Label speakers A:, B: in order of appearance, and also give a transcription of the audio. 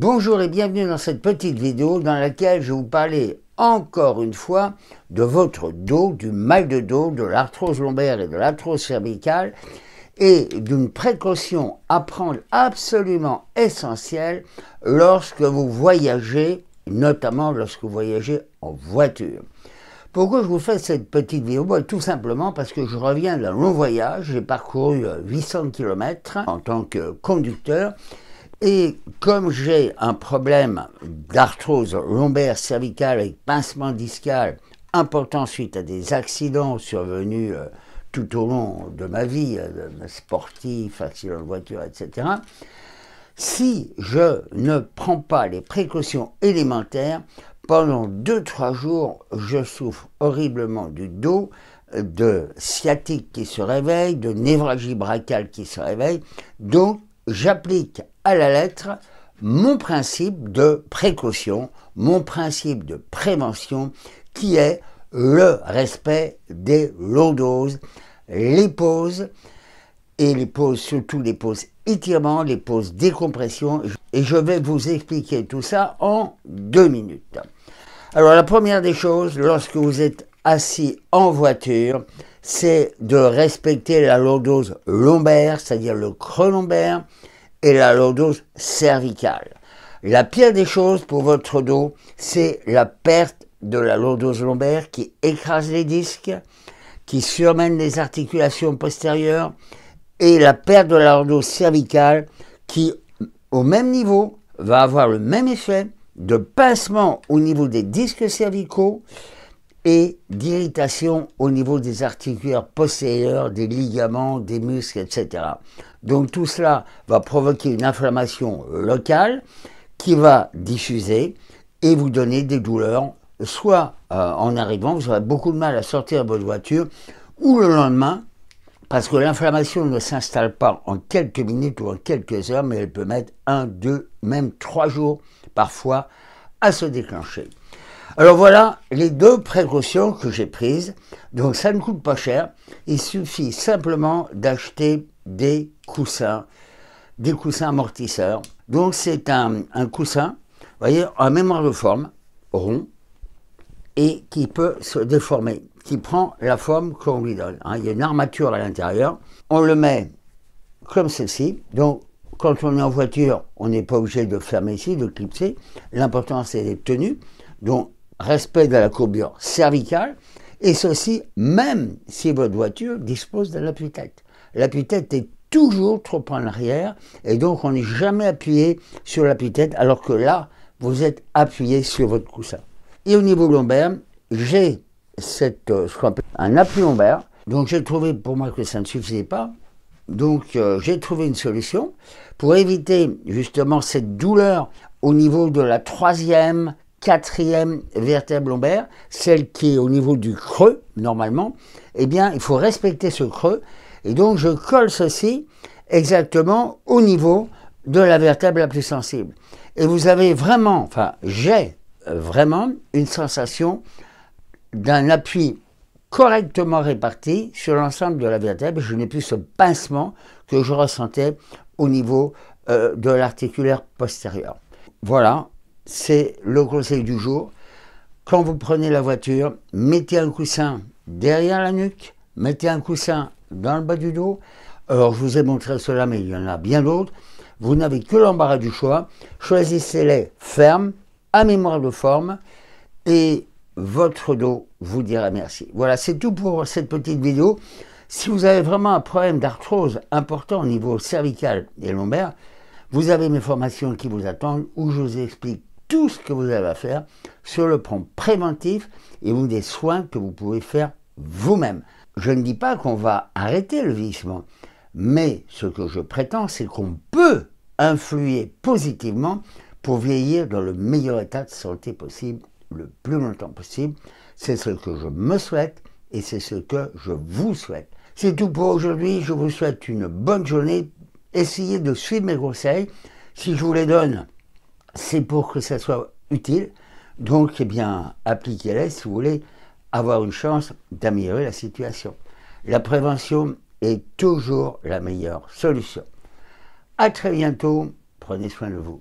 A: Bonjour et bienvenue dans cette petite vidéo dans laquelle je vais vous parler encore une fois de votre dos, du mal de dos, de l'arthrose lombaire et de l'arthrose cervicale et d'une précaution à prendre absolument essentielle lorsque vous voyagez, notamment lorsque vous voyagez en voiture. Pourquoi je vous fais cette petite vidéo bah, Tout simplement parce que je reviens d'un long voyage, j'ai parcouru 800 km en tant que conducteur et comme j'ai un problème d'arthrose lombaire cervicale avec pincement discal important suite à des accidents survenus euh, tout au long de ma vie, euh, sportif, accident de voiture, etc., si je ne prends pas les précautions élémentaires, pendant 2-3 jours, je souffre horriblement du dos, de sciatique qui se réveille, de névralgie brachiale qui se réveille. Donc, j'applique à la lettre mon principe de précaution, mon principe de prévention, qui est le respect des low doses, les pauses, et les pauses, surtout les pauses étirement, les pauses décompression, et je vais vous expliquer tout ça en deux minutes. Alors la première des choses, lorsque vous êtes assis en voiture, c'est de respecter la lordose dose lombaire, c'est-à-dire le creux lombaire, et la lordose cervicale. La pire des choses pour votre dos, c'est la perte de la lordose lombaire qui écrase les disques, qui surmène les articulations postérieures, et la perte de la lordose cervicale qui, au même niveau, va avoir le même effet de pincement au niveau des disques cervicaux et d'irritation au niveau des articulaires postérieurs, des ligaments, des muscles, etc. Donc tout cela va provoquer une inflammation locale qui va diffuser et vous donner des douleurs, soit euh, en arrivant, vous aurez beaucoup de mal à sortir de votre voiture, ou le lendemain, parce que l'inflammation ne s'installe pas en quelques minutes ou en quelques heures, mais elle peut mettre un, deux, même trois jours parfois à se déclencher. Alors voilà les deux précautions que j'ai prises. Donc ça ne coûte pas cher. Il suffit simplement d'acheter des coussins, des coussins amortisseurs. Donc c'est un, coussin, vous voyez, en mémoire de forme, rond, et qui peut se déformer, qui prend la forme qu'on lui donne. Hein. Il y a une armature à l'intérieur. On le met comme ceci. Donc quand on est en voiture, on n'est pas obligé de fermer ici, de clipser. L'important c'est d'être tenu. Donc respect de la courbure cervicale, et ceci même si votre voiture dispose de l'appui tête L'appui-tête est toujours trop en arrière, et donc on n'est jamais appuyé sur l'appui-tête, alors que là, vous êtes appuyé sur votre coussin. Et au niveau lombaire, j'ai cette, euh, ce qu'on appelle un appui lombaire, donc j'ai trouvé pour moi que ça ne suffisait pas, donc euh, j'ai trouvé une solution pour éviter justement cette douleur au niveau de la troisième, quatrième vertèbre lombaire, celle qui est au niveau du creux, normalement, eh bien, il faut respecter ce creux. Et donc, je colle ceci exactement au niveau de la vertèbre la plus sensible. Et vous avez vraiment, enfin, j'ai vraiment une sensation d'un appui correctement réparti sur l'ensemble de la vertèbre. Je n'ai plus ce pincement que je ressentais au niveau euh, de l'articulaire postérieur. Voilà, c'est le conseil du jour. Quand vous prenez la voiture, mettez un coussin derrière la nuque, mettez un coussin dans le bas du dos. Alors je vous ai montré cela, mais il y en a bien d'autres. Vous n'avez que l'embarras du choix. Choisissez-les fermes, à mémoire de forme, et votre dos vous dira merci. Voilà, c'est tout pour cette petite vidéo. Si vous avez vraiment un problème d'arthrose important au niveau cervical et lombaire, vous avez mes formations qui vous attendent où je vous explique tout ce que vous avez à faire sur le plan préventif et ou des soins que vous pouvez faire vous-même. Je ne dis pas qu'on va arrêter le vieillissement, mais ce que je prétends, c'est qu'on peut influer positivement pour vieillir dans le meilleur état de santé possible, le plus longtemps possible. C'est ce que je me souhaite et c'est ce que je vous souhaite. C'est tout pour aujourd'hui. Je vous souhaite une bonne journée. Essayez de suivre mes conseils. Si je vous les donne, c'est pour que ça soit utile. Donc, eh bien, appliquez-les si vous voulez avoir une chance d'améliorer la situation. La prévention est toujours la meilleure solution. À très bientôt, prenez soin de vous.